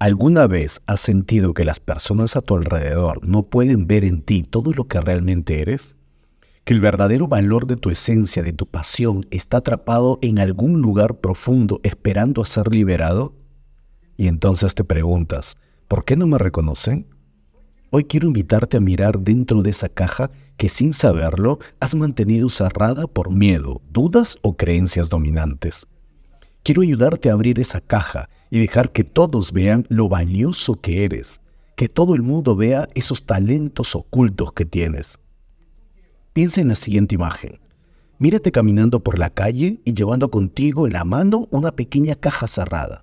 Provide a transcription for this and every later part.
¿Alguna vez has sentido que las personas a tu alrededor no pueden ver en ti todo lo que realmente eres? ¿Que el verdadero valor de tu esencia, de tu pasión, está atrapado en algún lugar profundo esperando a ser liberado? Y entonces te preguntas, ¿por qué no me reconocen? Hoy quiero invitarte a mirar dentro de esa caja que sin saberlo has mantenido cerrada por miedo, dudas o creencias dominantes. Quiero ayudarte a abrir esa caja y dejar que todos vean lo valioso que eres, que todo el mundo vea esos talentos ocultos que tienes. Piensa en la siguiente imagen. Mírate caminando por la calle y llevando contigo en la mano una pequeña caja cerrada.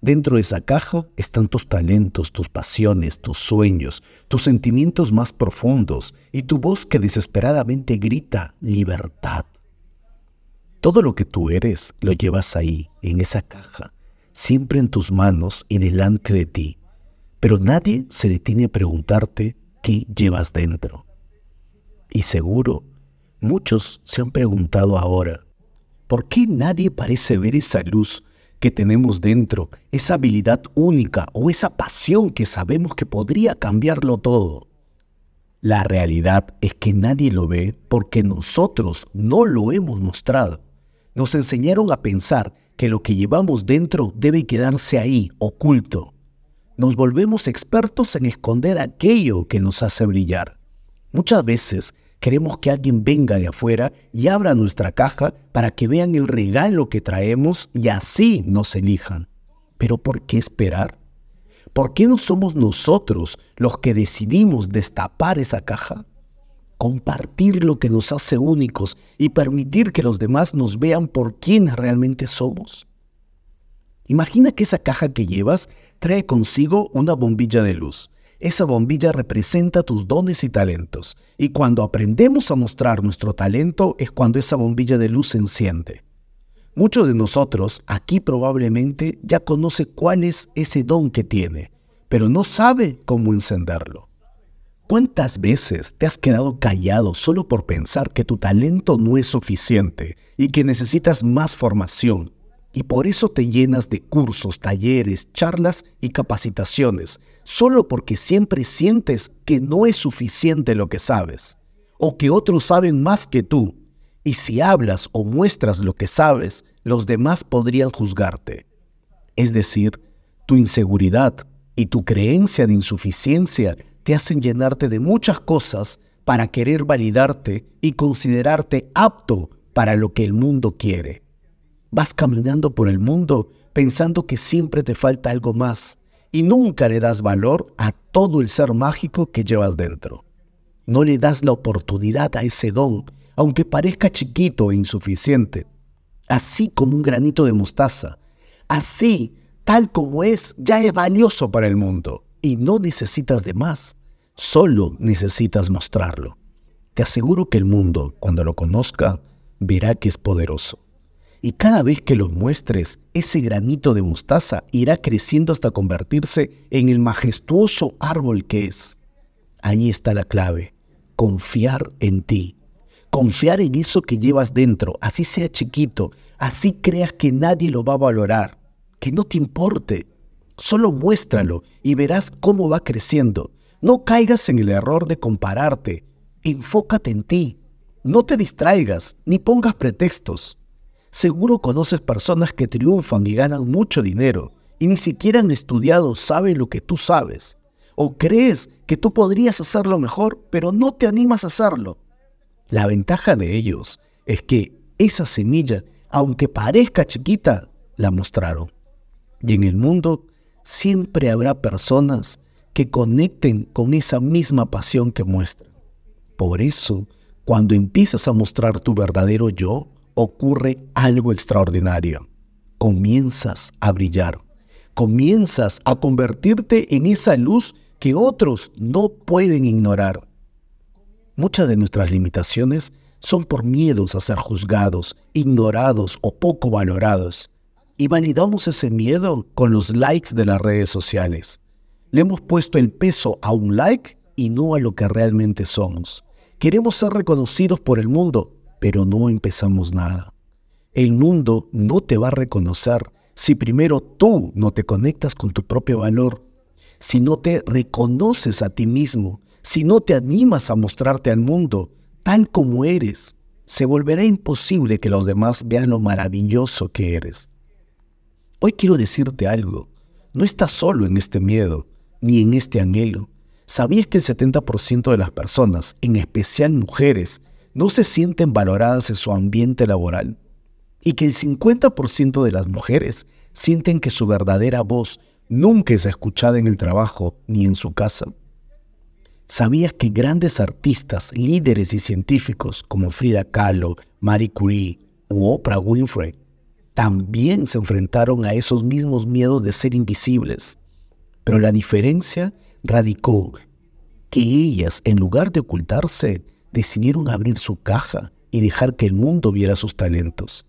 Dentro de esa caja están tus talentos, tus pasiones, tus sueños, tus sentimientos más profundos y tu voz que desesperadamente grita libertad. Todo lo que tú eres lo llevas ahí, en esa caja, siempre en tus manos y delante de ti. Pero nadie se detiene a preguntarte qué llevas dentro. Y seguro, muchos se han preguntado ahora, ¿por qué nadie parece ver esa luz que tenemos dentro, esa habilidad única o esa pasión que sabemos que podría cambiarlo todo? La realidad es que nadie lo ve porque nosotros no lo hemos mostrado. Nos enseñaron a pensar que lo que llevamos dentro debe quedarse ahí, oculto. Nos volvemos expertos en esconder aquello que nos hace brillar. Muchas veces queremos que alguien venga de afuera y abra nuestra caja para que vean el regalo que traemos y así nos elijan. Pero ¿por qué esperar? ¿Por qué no somos nosotros los que decidimos destapar esa caja? compartir lo que nos hace únicos y permitir que los demás nos vean por quién realmente somos. Imagina que esa caja que llevas trae consigo una bombilla de luz. Esa bombilla representa tus dones y talentos, y cuando aprendemos a mostrar nuestro talento es cuando esa bombilla de luz se enciende. Muchos de nosotros aquí probablemente ya conoce cuál es ese don que tiene, pero no sabe cómo encenderlo. ¿Cuántas veces te has quedado callado solo por pensar que tu talento no es suficiente y que necesitas más formación? Y por eso te llenas de cursos, talleres, charlas y capacitaciones, solo porque siempre sientes que no es suficiente lo que sabes, o que otros saben más que tú, y si hablas o muestras lo que sabes, los demás podrían juzgarte. Es decir, tu inseguridad y tu creencia de insuficiencia te hacen llenarte de muchas cosas para querer validarte y considerarte apto para lo que el mundo quiere. Vas caminando por el mundo pensando que siempre te falta algo más y nunca le das valor a todo el ser mágico que llevas dentro. No le das la oportunidad a ese don, aunque parezca chiquito e insuficiente. Así como un granito de mostaza. Así, tal como es, ya es valioso para el mundo y no necesitas de más, solo necesitas mostrarlo. Te aseguro que el mundo, cuando lo conozca, verá que es poderoso. Y cada vez que lo muestres, ese granito de mostaza irá creciendo hasta convertirse en el majestuoso árbol que es. Allí está la clave, confiar en ti. Confiar en eso que llevas dentro, así sea chiquito, así creas que nadie lo va a valorar, que no te importe, Solo muéstralo y verás cómo va creciendo. No caigas en el error de compararte. Enfócate en ti. No te distraigas ni pongas pretextos. Seguro conoces personas que triunfan y ganan mucho dinero y ni siquiera han estudiado saben lo que tú sabes. O crees que tú podrías hacerlo mejor, pero no te animas a hacerlo. La ventaja de ellos es que esa semilla, aunque parezca chiquita, la mostraron. Y en el mundo siempre habrá personas que conecten con esa misma pasión que muestran. Por eso, cuando empiezas a mostrar tu verdadero yo, ocurre algo extraordinario. Comienzas a brillar. Comienzas a convertirte en esa luz que otros no pueden ignorar. Muchas de nuestras limitaciones son por miedos a ser juzgados, ignorados o poco valorados y validamos ese miedo con los likes de las redes sociales. Le hemos puesto el peso a un like y no a lo que realmente somos. Queremos ser reconocidos por el mundo, pero no empezamos nada. El mundo no te va a reconocer si primero tú no te conectas con tu propio valor, si no te reconoces a ti mismo, si no te animas a mostrarte al mundo tal como eres. Se volverá imposible que los demás vean lo maravilloso que eres. Hoy quiero decirte algo. No estás solo en este miedo, ni en este anhelo. ¿Sabías que el 70% de las personas, en especial mujeres, no se sienten valoradas en su ambiente laboral? Y que el 50% de las mujeres sienten que su verdadera voz nunca es escuchada en el trabajo ni en su casa. ¿Sabías que grandes artistas, líderes y científicos como Frida Kahlo, Marie Curie u Oprah Winfrey también se enfrentaron a esos mismos miedos de ser invisibles. Pero la diferencia radicó que ellas, en lugar de ocultarse, decidieron abrir su caja y dejar que el mundo viera sus talentos.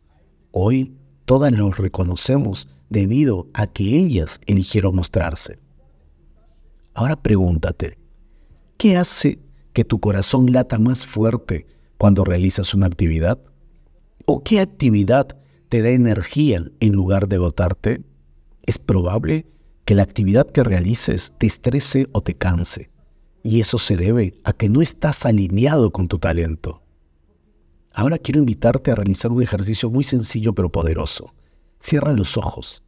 Hoy todas los reconocemos debido a que ellas eligieron mostrarse. Ahora pregúntate, ¿qué hace que tu corazón lata más fuerte cuando realizas una actividad? ¿O qué actividad te da energía en lugar de agotarte, es probable que la actividad que realices te estrese o te canse. Y eso se debe a que no estás alineado con tu talento. Ahora quiero invitarte a realizar un ejercicio muy sencillo pero poderoso. Cierra los ojos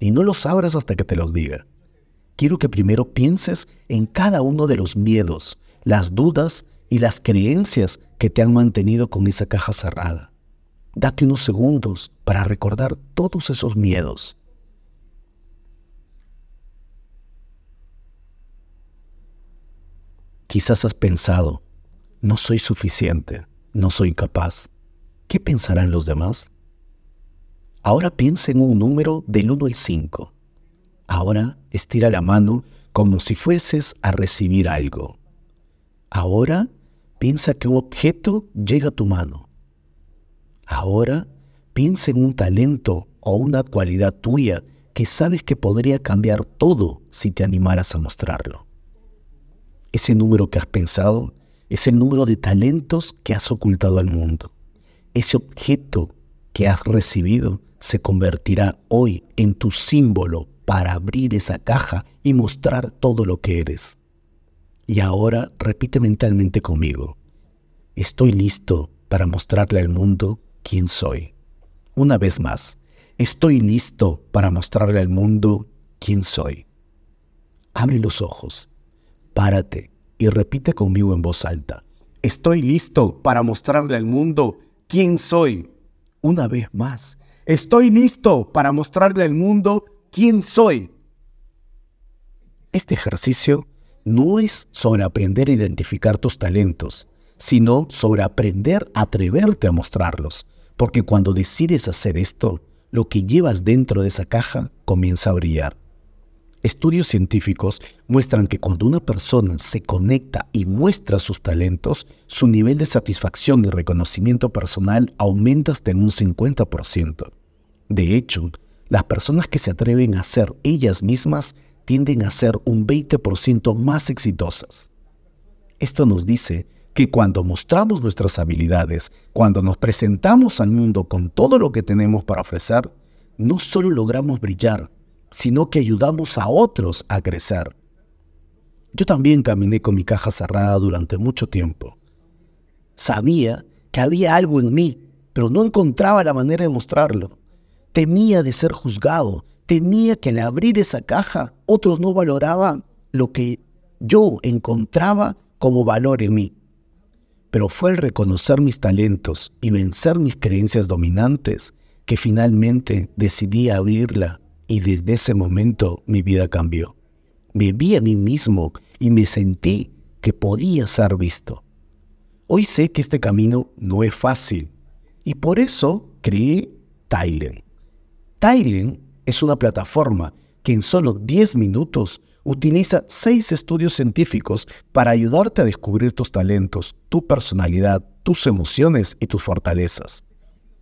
y no los abras hasta que te los diga. Quiero que primero pienses en cada uno de los miedos, las dudas y las creencias que te han mantenido con esa caja cerrada. Date unos segundos para recordar todos esos miedos. Quizás has pensado, no soy suficiente, no soy capaz. ¿Qué pensarán los demás? Ahora piensa en un número del 1 al 5. Ahora estira la mano como si fueses a recibir algo. Ahora piensa que un objeto llega a tu mano. Ahora piensa en un talento o una cualidad tuya que sabes que podría cambiar todo si te animaras a mostrarlo. Ese número que has pensado es el número de talentos que has ocultado al mundo. Ese objeto que has recibido se convertirá hoy en tu símbolo para abrir esa caja y mostrar todo lo que eres. Y ahora repite mentalmente conmigo. Estoy listo para mostrarle al mundo quién soy. Una vez más, estoy listo para mostrarle al mundo quién soy. Abre los ojos, párate y repite conmigo en voz alta. Estoy listo para mostrarle al mundo quién soy. Una vez más, estoy listo para mostrarle al mundo quién soy. Este ejercicio no es sobre aprender a identificar tus talentos, sino sobre aprender a atreverte a mostrarlos. Porque cuando decides hacer esto, lo que llevas dentro de esa caja comienza a brillar. Estudios científicos muestran que cuando una persona se conecta y muestra sus talentos, su nivel de satisfacción y reconocimiento personal aumenta hasta en un 50%. De hecho, las personas que se atreven a ser ellas mismas tienden a ser un 20% más exitosas. Esto nos dice que cuando mostramos nuestras habilidades, cuando nos presentamos al mundo con todo lo que tenemos para ofrecer, no solo logramos brillar, sino que ayudamos a otros a crecer. Yo también caminé con mi caja cerrada durante mucho tiempo. Sabía que había algo en mí, pero no encontraba la manera de mostrarlo. Temía de ser juzgado, temía que al abrir esa caja otros no valoraban lo que yo encontraba como valor en mí pero fue al reconocer mis talentos y vencer mis creencias dominantes que finalmente decidí abrirla y desde ese momento mi vida cambió. Me vi a mí mismo y me sentí que podía ser visto. Hoy sé que este camino no es fácil y por eso creé Thailand. Thailand es una plataforma que en solo 10 minutos Utiliza seis estudios científicos para ayudarte a descubrir tus talentos, tu personalidad, tus emociones y tus fortalezas.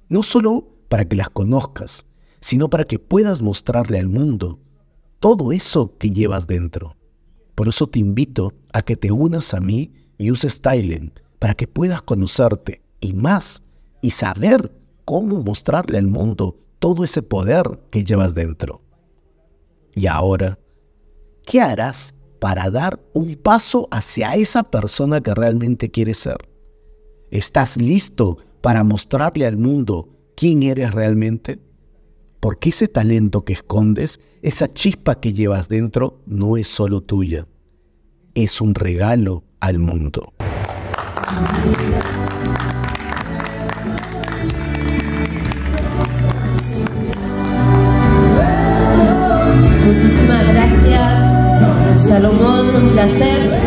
No solo para que las conozcas, sino para que puedas mostrarle al mundo todo eso que llevas dentro. Por eso te invito a que te unas a mí y uses Styling para que puedas conocerte y más y saber cómo mostrarle al mundo todo ese poder que llevas dentro. Y ahora ¿qué harás para dar un paso hacia esa persona que realmente quieres ser? ¿Estás listo para mostrarle al mundo quién eres realmente? Porque ese talento que escondes, esa chispa que llevas dentro, no es solo tuya, es un regalo al mundo. said.